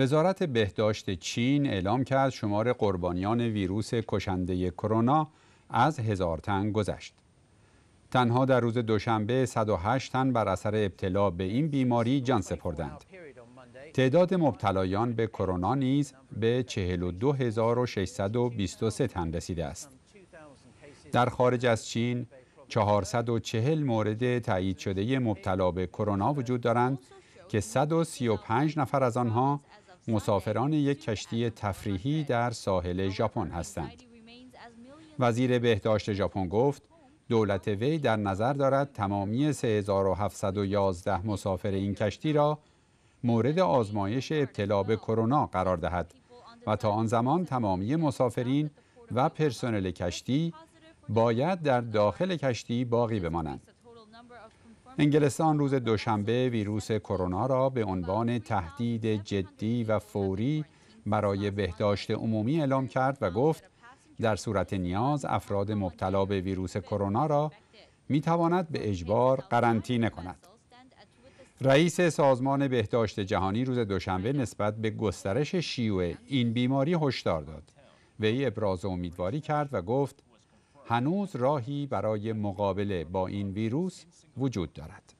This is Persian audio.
وزارت بهداشت چین اعلام کرد شمار قربانیان ویروس کشنده کرونا از هزار تن گذشت. تنها در روز دوشنبه 108 تن بر اثر ابتلا به این بیماری جان سپردند. تعداد مبتلایان به کرونا نیز به 42623 تن رسیده است. در خارج از چین 440 مورد تایید شده مبتلا به کرونا وجود دارند که 135 نفر از آنها مسافران یک کشتی تفریحی در ساحل ژاپن هستند. وزیر بهداشت ژاپن گفت دولت وی در نظر دارد تمامی 3711 مسافر این کشتی را مورد آزمایش ابتلا به کرونا قرار دهد و تا آن زمان تمامی مسافرین و پرسنل کشتی باید در داخل کشتی باقی بمانند. انگلستان روز دوشنبه ویروس کرونا را به عنوان تهدید جدی و فوری برای بهداشت عمومی اعلام کرد و گفت در صورت نیاز افراد مبتلا به ویروس کرونا را می تواند به اجبار قرنطینه کند. رئیس سازمان بهداشت جهانی روز دوشنبه نسبت به گسترش شیوع این بیماری هشدار داد. وی ابراز امیدواری کرد و گفت هنوز راهی برای مقابله با این ویروس وجود دارد.